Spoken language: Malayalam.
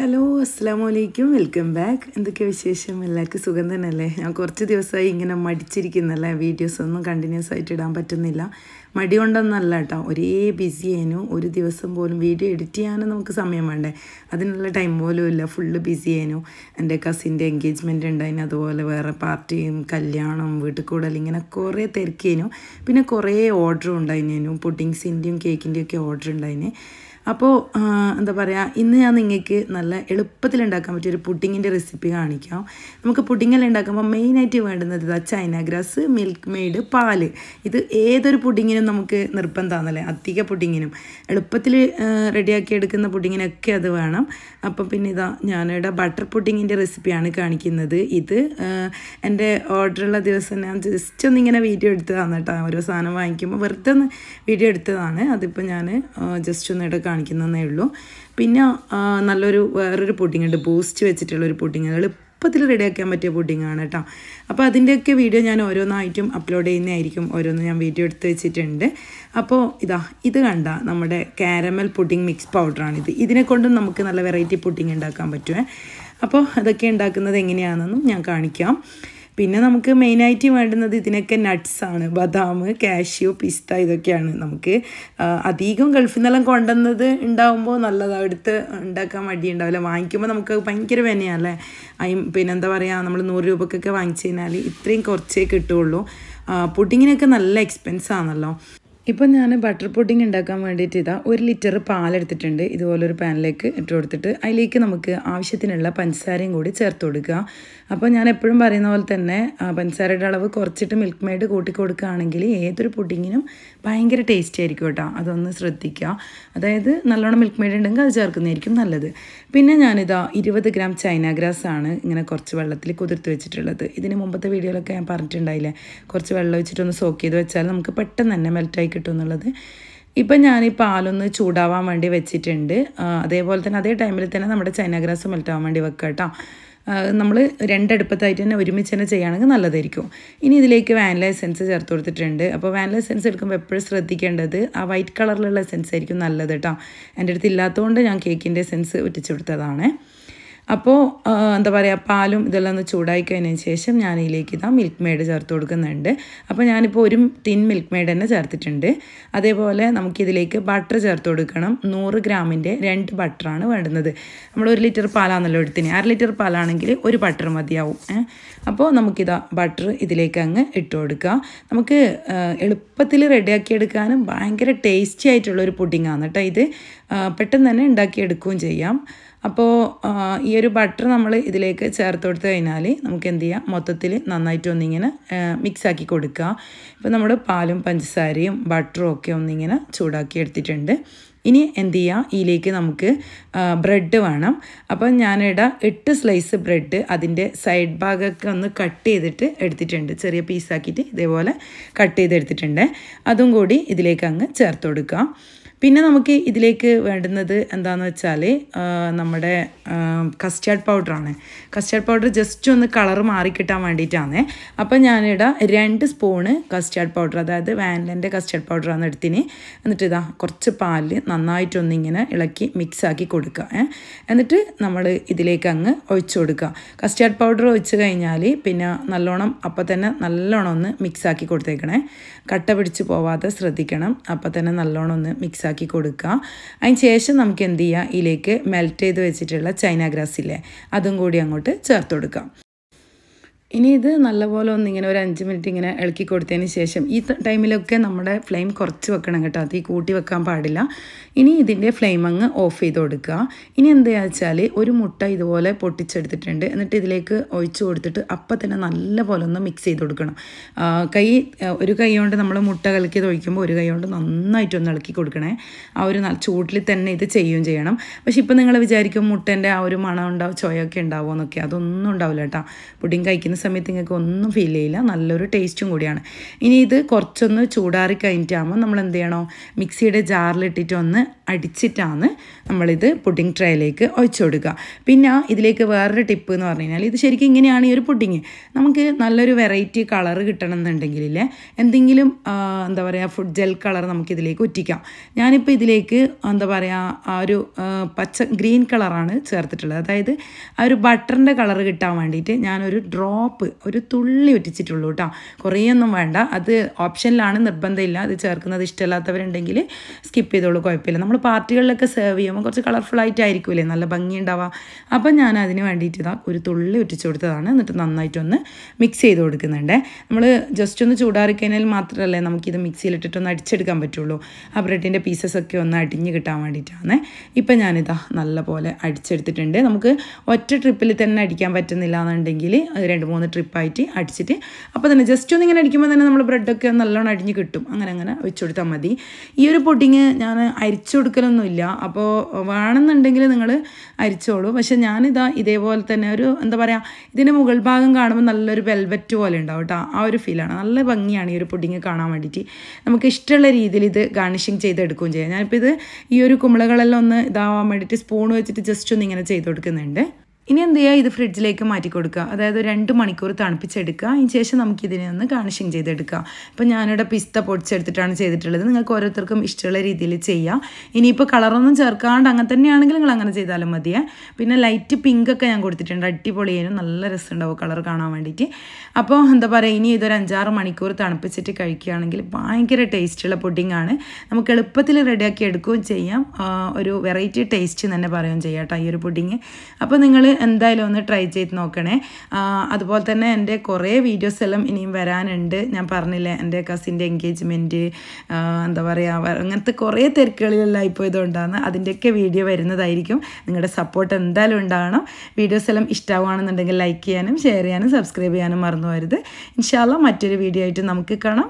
ഹലോ അസ്സാം വലൈക്കും വെൽക്കം ബാക്ക് എന്തൊക്കെ വിശേഷം എല്ലാവർക്കും സുഖം തന്നെയല്ലേ ഞാൻ കുറച്ച് ദിവസമായി ഇങ്ങനെ മടിച്ചിരിക്കുന്നല്ലേ ഒന്നും കണ്ടിന്യൂസ് ആയിട്ട് ഇടാൻ പറ്റുന്നില്ല മടി കൊണ്ടൊന്നല്ല കേട്ടോ ഒരേ ബിസി ആയിരുന്നു ഒരു ദിവസം പോലും വീഡിയോ എഡിറ്റ് ചെയ്യാനും നമുക്ക് സമയം വേണ്ടേ അതിനുള്ള ടൈം പോലും ഇല്ല ഫുള്ള് ബിസി ആയിരുന്നു എൻ്റെ കസിൻ്റെ എൻഗേജ്മെൻ്റ് ഉണ്ടായിരുന്നു അതുപോലെ വേറെ പാർട്ടിയും കല്യാണം വീട്ടിൽ കൂടൽ ഇങ്ങനെ കുറേ തിരക്കിനു പിന്നെ കുറേ ഓർഡർ ഉണ്ടായിരുന്നു പുഡിങ്സിൻ്റെയും കേക്കിൻ്റെയും ഒക്കെ ഓർഡർ ഉണ്ടായിരുന്നു അപ്പോൾ എന്താ പറയുക ഇന്ന് ഞാൻ നിങ്ങൾക്ക് നല്ല എളുപ്പത്തിൽ ഉണ്ടാക്കാൻ പറ്റിയ ഒരു പുഡിങ്ങിൻ്റെ റെസിപ്പി കാണിക്കാം നമുക്ക് പുഡിങ്ങെല്ലാം ഉണ്ടാക്കുമ്പോൾ മെയിനായിട്ട് വേണ്ടുന്നത് ഇതാ ചൈന ഗ്രാസ് മിൽക്ക് മെയ്ഡ് പാല് ഇത് ഏതൊരു പുഡിങ്ങിനും നമുക്ക് നിർബന്ധമാണല്ലേ അധിക പുഡിങ്ങിനും എളുപ്പത്തിൽ റെഡിയാക്കി എടുക്കുന്ന പുഡിങ്ങിനൊക്കെ അത് വേണം അപ്പോൾ പിന്നെ ഇതാ ഞാനിവിടെ ബട്ടർ പുഡിങ്ങിൻ്റെ റെസിപ്പിയാണ് കാണിക്കുന്നത് ഇത് എൻ്റെ ഓർഡറുള്ള ദിവസം ഞാൻ ജസ്റ്റ് ഒന്നിങ്ങനെ വീഡിയോ എടുത്തതാണ് കേട്ടോ ഓരോ സാധനം വാങ്ങിക്കുമ്പോൾ വെറുതെ ഒന്ന് വീഡിയോ എടുത്തതാണ് അതിപ്പോൾ ഞാൻ ജസ്റ്റ് ഒന്ന് എടുക്കാം കാണിക്കുന്നതേ ഉള്ളൂ പിന്നെ നല്ലൊരു വേറൊരു പുഡിംഗ് ഉണ്ട് ബൂസ്റ്റ് വെച്ചിട്ടുള്ള ഒരു പുഡിംഗ് അത് എളുപ്പത്തിൽ റെഡിയാക്കാൻ പറ്റിയ പുഡിങ്ങാണ് കേട്ടോ അപ്പോൾ അതിൻ്റെയൊക്കെ വീഡിയോ ഞാൻ ഓരോന്നായിട്ടും അപ്ലോഡ് ചെയ്യുന്നതായിരിക്കും ഓരോന്ന് ഞാൻ വീഡിയോ എടുത്ത് വെച്ചിട്ടുണ്ട് അപ്പോൾ ഇതാ ഇത് കണ്ട നമ്മുടെ കാരമൽ പുഡിംഗ് മിക്സ് പൗഡറാണിത് ഇതിനെ കൊണ്ടും നമുക്ക് നല്ല വെറൈറ്റി പുഡിംഗ് ഉണ്ടാക്കാൻ പറ്റുമേ അപ്പോൾ അതൊക്കെ ഉണ്ടാക്കുന്നത് എങ്ങനെയാണെന്നും ഞാൻ കാണിക്കാം പിന്നെ നമുക്ക് മെയിനായിട്ട് വേണ്ടുന്നത് ഇതിനൊക്കെ നട്ട്സാണ് ബദാം കാഷ്യൂ പിസ്ത ഇതൊക്കെയാണ് നമുക്ക് അധികം ഗൾഫിൽ നിന്നെല്ലാം കൊണ്ടുവന്നത് ഉണ്ടാകുമ്പോൾ നല്ലതാണ് എടുത്ത് ഉണ്ടാക്കാൻ ഉണ്ടാവില്ല വാങ്ങിക്കുമ്പോൾ നമുക്ക് ഭയങ്കര വിനയല്ലേ അതിന് പിന്നെ എന്താ പറയുക നമ്മൾ നൂറ് രൂപക്കൊക്കെ വാങ്ങിച്ചു കഴിഞ്ഞാൽ ഇത്രയും കുറച്ചേ കിട്ടുകയുള്ളൂ പുഡിങ്ങിനൊക്കെ നല്ല എക്സ്പെൻസ് ആണല്ലോ ഇപ്പോൾ ഞാൻ ബട്ടർ പുഡിംഗ് ഉണ്ടാക്കാൻ വേണ്ടിയിട്ട് ഇതാ ഒരു ലിറ്റർ പാലെടുത്തിട്ടുണ്ട് ഇതുപോലൊരു പാനിലേക്ക് ഇട്ട് കൊടുത്തിട്ട് അതിലേക്ക് നമുക്ക് ആവശ്യത്തിനുള്ള പഞ്ചസാരയും കൂടി ചേർത്ത് കൊടുക്കുക അപ്പോൾ ഞാൻ എപ്പോഴും പറയുന്ന പോലെ തന്നെ പഞ്ചസാരയുടെ അളവ് കുറച്ചിട്ട് മിൽക്ക് മെയ്ഡ് കൂട്ടി കൊടുക്കുകയാണെങ്കിൽ ഏതൊരു പുഡിങ്ങിനും ഭയങ്കര ടേസ്റ്റി ആയിരിക്കും കേട്ടോ അതൊന്ന് ശ്രദ്ധിക്കുക അതായത് നല്ലോണം മിൽക്ക് മെയ്ഡ് ഉണ്ടെങ്കിൽ അത് ചേർക്കുന്നതായിരിക്കും നല്ലത് പിന്നെ ഞാനിതാ ഇരുപത് ഗ്രാം ചൈന ഗ്രാസ് ആണ് ഇങ്ങനെ കുറച്ച് വെള്ളത്തിൽ കുതിർത്ത് വെച്ചിട്ടുള്ളത് ഇതിന് മുമ്പത്തെ വീഡിയോയിലൊക്കെ ഞാൻ പറഞ്ഞിട്ടുണ്ടായില്ലേ കുറച്ച് വെള്ളം വെച്ചിട്ടൊന്ന് സോക്ക് ചെയ്ത് വെച്ചാൽ നമുക്ക് പെട്ടെന്ന് തന്നെ മെൽറ്റായി കിട്ടും എന്നുള്ളത് ഇപ്പം ഞാൻ ഈ പാലൊന്ന് ചൂടാവാൻ വേണ്ടി വെച്ചിട്ടുണ്ട് അതേപോലെ തന്നെ അതേ ടൈമിൽ തന്നെ നമ്മുടെ ചൈനഗ്രാസ് മെൽറ്റാവാൻ വേണ്ടി വെക്കുക കേട്ടോ നമ്മൾ രണ്ടടുപ്പത്തായിട്ട് തന്നെ ഒരുമിച്ച് തന്നെ ചെയ്യുകയാണെങ്കിൽ നല്ലതായിരിക്കും ഇനി ഇതിലേക്ക് വാനില എസെൻസ് ചേർത്ത് കൊടുത്തിട്ടുണ്ട് അപ്പോൾ വാനില എസെൻസ് എടുക്കുമ്പോൾ എപ്പോഴും ശ്രദ്ധിക്കേണ്ടത് ആ വൈറ്റ് കളറിലുള്ള എസെൻസ് ആയിരിക്കും നല്ലത് കേട്ടോ എൻ്റെ അടുത്ത് ഇല്ലാത്തതുകൊണ്ട് ഞാൻ കേക്കിൻ്റെ എസെൻസ് ഒറ്റിച്ചു കൊടുത്തതാണേ അപ്പോൾ എന്താ പറയുക പാലും ഇതെല്ലാം ഒന്ന് ചൂടായി കഴിഞ്ഞതിന് ശേഷം ഞാൻ ഇതിലേക്ക് ഇതാ മിൽക്ക് മെയ്ഡ് ചേർത്ത് കൊടുക്കുന്നുണ്ട് അപ്പോൾ ഞാനിപ്പോൾ ഒരു തിൻ മിൽക്ക് മെയ്ഡ് തന്നെ ചേർത്തിട്ടുണ്ട് അതേപോലെ നമുക്കിതിലേക്ക് ബട്ടർ ചേർത്ത് കൊടുക്കണം നൂറ് ഗ്രാമിൻ്റെ രണ്ട് ബട്ടറാണ് വേണ്ടുന്നത് നമ്മൾ ഒരു ലിറ്റർ പാലാണല്ലോ എടുത്തിന് അര ലിറ്റർ പാലാണെങ്കിൽ ഒരു ബട്ടർ മതിയാവും അപ്പോൾ നമുക്കിതാ ബട്ടർ ഇതിലേക്ക് അങ്ങ് ഇട്ട് കൊടുക്കുക നമുക്ക് എളുപ്പത്തിൽ റെഡിയാക്കി എടുക്കാനും ഭയങ്കര ടേസ്റ്റി ആയിട്ടുള്ളൊരു പുഡിങ്ങാണ് കേട്ടോ ഇത് പെട്ടെന്ന് തന്നെ ഉണ്ടാക്കിയെടുക്കുകയും ചെയ്യാം അപ്പോൾ ഈ ഒരു ബട്ടർ നമ്മൾ ഇതിലേക്ക് ചേർത്ത് കൊടുത്ത് കഴിഞ്ഞാൽ നമുക്ക് എന്ത് ചെയ്യാം മൊത്തത്തിൽ നന്നായിട്ട് ഒന്നിങ്ങനെ മിക്സാക്കി കൊടുക്കുക ഇപ്പോൾ നമ്മൾ പാലും പഞ്ചസാരയും ബട്ടറും ഒക്കെ ഒന്നിങ്ങനെ ചൂടാക്കി എടുത്തിട്ടുണ്ട് ഇനി എന്ത് ചെയ്യാം ഇതിലേക്ക് നമുക്ക് ബ്രെഡ് വേണം അപ്പം ഞാനിട എട്ട് സ്ലൈസ് ബ്രെഡ് അതിൻ്റെ സൈഡ് ഭാഗമൊക്കെ ഒന്ന് കട്ട് ചെയ്തിട്ട് എടുത്തിട്ടുണ്ട് ചെറിയ പീസാക്കിയിട്ട് ഇതേപോലെ കട്ട് ചെയ്ത് എടുത്തിട്ടുണ്ട് അതും കൂടി ഇതിലേക്ക് അങ്ങ് ചേർത്ത് കൊടുക്കുക പിന്നെ നമുക്ക് ഇതിലേക്ക് വേണ്ടുന്നത് എന്താണെന്ന് വെച്ചാൽ നമ്മുടെ കസ്റ്റാർഡ് പൗഡറാണ് കസ്റ്റാർഡ് പൗഡർ ജസ്റ്റ് ഒന്ന് കളർ മാറിക്കിട്ടാൻ വേണ്ടിയിട്ടാണ് അപ്പം ഞാനിടാം രണ്ട് സ്പൂണ് കസ്റ്റാർഡ് പൗഡർ അതായത് വാനിലൻ്റെ കസ്റ്റാർഡ് പൗഡറാണ് എടുത്തിന് എന്നിട്ട് ഇതാ കുറച്ച് പാലിൽ നന്നായിട്ടൊന്നിങ്ങനെ ഇളക്കി മിക്സാക്കി കൊടുക്കുക എന്നിട്ട് നമ്മൾ ഇതിലേക്ക് അങ്ങ് ഒഴിച്ചു കൊടുക്കുക കസ്റ്റാർഡ് പൗഡർ ഒഴിച്ച് കഴിഞ്ഞാൽ പിന്നെ നല്ലോണം അപ്പം തന്നെ നല്ലോണം ഒന്ന് മിക്സാക്കി കൊടുത്തേക്കണേ കട്ട പിടിച്ച് പോവാതെ ശ്രദ്ധിക്കണം അപ്പം തന്നെ നല്ലോണം ഒന്ന് മിക്സാക്കി കൊടുക്കുക അതിന് ശേഷം നമുക്ക് എന്ത് ചെയ്യുക ഇതിലേക്ക് മെൽറ്റ് ചെയ്ത് വെച്ചിട്ടുള്ള ചൈന ഗ്രാസ് ഇല്ലേ അതും കൂടി അങ്ങോട്ട് ചേർത്ത് കൊടുക്കാം ഇനി ഇത് നല്ലപോലെ ഒന്ന് ഇങ്ങനെ ഒരു അഞ്ച് മിനിറ്റ് ഇങ്ങനെ ഇളക്കി കൊടുത്തതിന് ശേഷം ഈ ടൈമിലൊക്കെ നമ്മുടെ ഫ്ലെയിം കുറച്ച് വെക്കണം കേട്ടോ തീ കൂട്ടി വെക്കാൻ പാടില്ല ഇനി ഇതിൻ്റെ ഫ്ലെയിം അങ്ങ് ഓഫ് ചെയ്ത് കൊടുക്കുക ഇനി എന്താ വെച്ചാൽ ഒരു മുട്ട ഇതുപോലെ പൊട്ടിച്ചെടുത്തിട്ടുണ്ട് എന്നിട്ട് ഇതിലേക്ക് ഒഴിച്ചു കൊടുത്തിട്ട് അപ്പം തന്നെ നല്ലപോലെ ഒന്ന് മിക്സ് ചെയ്ത് കൊടുക്കണം കൈ ഒരു കൈ കൊണ്ട് നമ്മൾ മുട്ട കലക്കിയത് ഒഴിക്കുമ്പോൾ ഒരു കൈ കൊണ്ട് നന്നായിട്ടൊന്ന് ഇളക്കി കൊടുക്കണേ ആ ഒരു ചൂട്ടിൽ തന്നെ ഇത് ചെയ്യുകയും ചെയ്യണം പക്ഷേ ഇപ്പം നിങ്ങൾ വിചാരിക്കും മുട്ടേൻ്റെ ആ ഒരു മണം ഉണ്ടാവും ചൊയൊക്കെ ഉണ്ടാവുമോ എന്നൊക്കെ അതൊന്നും ഉണ്ടാവില്ല കേട്ടോ പുഡിങ് കഴിക്കുന്ന സമയത്ത് നിങ്ങൾക്ക് ഒന്നും ഫീൽ ചെയ്യില്ല നല്ലൊരു ടേസ്റ്റും കൂടിയാണ് ഇനി ഇത് കുറച്ചൊന്ന് ചൂടാറി കഴിഞ്ഞിട്ടാകുമ്പോൾ നമ്മൾ എന്ത് ചെയ്യണോ മിക്സിയുടെ ജാറിലിട്ടിട്ട് ഒന്ന് അടിച്ചിട്ടാണ് നമ്മളിത് പുഡിംഗ് ട്രേയിലേക്ക് ഒഴിച്ചു കൊടുക്കുക പിന്നെ ഇതിലേക്ക് വേറൊരു ടിപ്പ് എന്ന് പറഞ്ഞു കഴിഞ്ഞാൽ ഇത് ശരിക്കും ഇങ്ങനെയാണ് ഈ ഒരു പുഡിങ് നമുക്ക് നല്ലൊരു വെറൈറ്റി കളർ കിട്ടണം എന്നുണ്ടെങ്കിൽ എന്തെങ്കിലും എന്താ പറയുക ഫുഡ് ജെൽ കളർ നമുക്കിതിലേക്ക് ഒറ്റിക്കാം ഞാനിപ്പോൾ ഇതിലേക്ക് എന്താ പറയുക ആ ഒരു പച്ച ഗ്രീൻ കളറാണ് ചേർത്തിട്ടുള്ളത് അതായത് ആ ഒരു ബട്ടറിൻ്റെ കളർ കിട്ടാൻ വേണ്ടിയിട്ട് ഞാനൊരു ഡ്രോ സോപ്പ് ഒരു തുള്ളി ഒറ്റിച്ചിട്ടുള്ളൂ കേട്ടോ കുറേയൊന്നും വേണ്ട അത് ഓപ്ഷനിലാണ് നിർബന്ധമില്ല അത് ചേർക്കുന്നത് ഇഷ്ടമല്ലാത്തവരുണ്ടെങ്കിൽ സ്കിപ്പ് ചെയ്തോളൂ കുഴപ്പമില്ല നമ്മൾ പാർട്ടികളിലൊക്കെ സെർവ് ചെയ്യുമ്പോൾ കുറച്ച് കളർഫുൾ ആയിട്ട് നല്ല നല്ല ഭംഗിയുണ്ടാവുക അപ്പം ഞാൻ അതിന് വേണ്ടിയിട്ട് ഇതാ ഒരു തുള്ളി ഒറ്റിച്ചു കൊടുത്തതാണ് എന്നിട്ട് നന്നായിട്ടൊന്ന് മിക്സ് ചെയ്ത് കൊടുക്കുന്നുണ്ട് നമ്മൾ ജസ്റ്റ് ഒന്ന് ചൂടാറി കഴിഞ്ഞാൽ മാത്രമല്ലേ നമുക്കിത് ഒന്ന് അടിച്ചെടുക്കാൻ പറ്റുള്ളൂ ആ ബ്രെഡിൻ്റെ പീസസൊക്കെ ഒന്ന് അടിഞ്ഞ് കിട്ടാൻ വേണ്ടിയിട്ടാണ് ഇപ്പം ഞാനിതാ നല്ലപോലെ അടിച്ചെടുത്തിട്ടുണ്ട് നമുക്ക് ഒറ്റ ട്രിപ്പിൽ തന്നെ അടിക്കാൻ പറ്റുന്നില്ല എന്നുണ്ടെങ്കിൽ രണ്ട് മൂന്ന് മൂന്ന് ട്രിപ്പായിട്ട് അടിച്ചിട്ട് അപ്പോൾ തന്നെ ജസ്റ്റ് ഒന്ന് ഇങ്ങനെ അടിക്കുമ്പോൾ തന്നെ നമ്മൾ ബ്രെഡൊക്കെ നല്ലോണം അടിഞ്ഞ് കിട്ടും അങ്ങനെ അങ്ങനെ വെച്ച് കൊടുത്താൽ മതി ഈ ഒരു പൊടിങ് ഞാൻ അരിച്ചു കൊടുക്കലൊന്നുമില്ല അപ്പോൾ വേണമെന്നുണ്ടെങ്കിൽ നിങ്ങൾ അരിച്ചോളൂ പക്ഷെ ഞാനിതാ ഇതേപോലെ തന്നെ ഒരു എന്താ പറയുക ഇതിൻ്റെ മുകൾ ഭാഗം കാണുമ്പോൾ നല്ലൊരു വെൽവെറ്റ് പോലെ ഉണ്ടാവും കേട്ടോ ആ ഒരു ഫീലാണ് നല്ല ഭംഗിയാണ് ഈ ഒരു പൊടിങ് കാണാൻ വേണ്ടിയിട്ട് നമുക്ക് ഇഷ്ടമുള്ള രീതിയിൽ ഇത് ഗാർണിഷിങ് ചെയ്തെടുക്കുകയും ചെയ്യാം ഞാനിപ്പോൾ ഇത് ഈ ഒരു കുമ്പളകളെല്ലാം ഒന്ന് ഇതാവാൻ വേണ്ടിയിട്ട് സ്പൂൺ വെച്ചിട്ട് ജസ്റ്റ് ഒന്ന് ഇങ്ങനെ ചെയ്ത് കൊടുക്കുന്നുണ്ട് ഇനി എന്ത് ചെയ്യുക ഇത് ഫ്രിഡ്ജിലേക്ക് മാറ്റി കൊടുക്കുക അതായത് രണ്ട് മണിക്കൂർ തണുപ്പിച്ചെടുക്കുക അതിന് ശേഷം നമുക്കിതിനെ ഒന്ന് ഗാർണിഷിങ് ചെയ്തെടുക്കുക അപ്പോൾ ഞാനിവിടെ പിസ്ത പൊടിച്ചെടുത്തിട്ടാണ് ചെയ്തിട്ടുള്ളത് നിങ്ങൾക്ക് ഓരോരുത്തർക്കും ഇഷ്ടമുള്ള രീതിയിൽ ചെയ്യാം ഇനിയിപ്പോൾ കളറൊന്നും ചേർക്കാണ്ട് അങ്ങനെ തന്നെയാണെങ്കിൽ നിങ്ങൾ അങ്ങനെ ചെയ്താലും മതിയേ പിന്നെ ലൈറ്റ് പിങ്ക് ഒക്കെ ഞാൻ കൊടുത്തിട്ടുണ്ട് അടിപൊളിയേനും നല്ല രസമുണ്ടാവും കളർ കാണാൻ വേണ്ടിയിട്ട് അപ്പോൾ എന്താ പറയുക ഇനി ഇതൊരു അഞ്ചാറ് മണിക്കൂർ തണുപ്പിച്ചിട്ട് കഴിക്കുകയാണെങ്കിൽ ഭയങ്കര ടേസ്റ്റുള്ള ആണ് നമുക്ക് എളുപ്പത്തിൽ റെഡിയാക്കി എടുക്കുകയും ചെയ്യാം ഒരു വെറൈറ്റി ടേസ്റ്റ് തന്നെ പറയുകയും ചെയ്യാം കേട്ടോ ഈ ഒരു പുഡിങ് അപ്പോൾ നിങ്ങൾ എന്തായാലും ഒന്ന് ട്രൈ ചെയ്ത് നോക്കണേ അതുപോലെ തന്നെ എൻ്റെ കുറേ വീഡിയോസ് എല്ലാം ഇനിയും വരാനുണ്ട് ഞാൻ പറഞ്ഞില്ലേ എൻ്റെ കസിൻ്റെ എൻഗേജ്മെൻറ്റ് എന്താ പറയുക അങ്ങനത്തെ കുറേ തിരക്കുകളിലെല്ലാം ആയിപ്പോയതുകൊണ്ടാണ് അതിൻ്റെയൊക്കെ വീഡിയോ വരുന്നതായിരിക്കും നിങ്ങളുടെ സപ്പോർട്ട് എന്തായാലും ഉണ്ടാകണം വീഡിയോസ് എല്ലാം ഇഷ്ടമാണെന്നുണ്ടെങ്കിൽ ലൈക്ക് ചെയ്യാനും ഷെയർ ചെയ്യാനും സബ്സ്ക്രൈബ് ചെയ്യാനും മറന്നു വരുത് ഇൻഷാല്ല മറ്റൊരു വീഡിയോ ആയിട്ട് നമുക്ക് കാണാം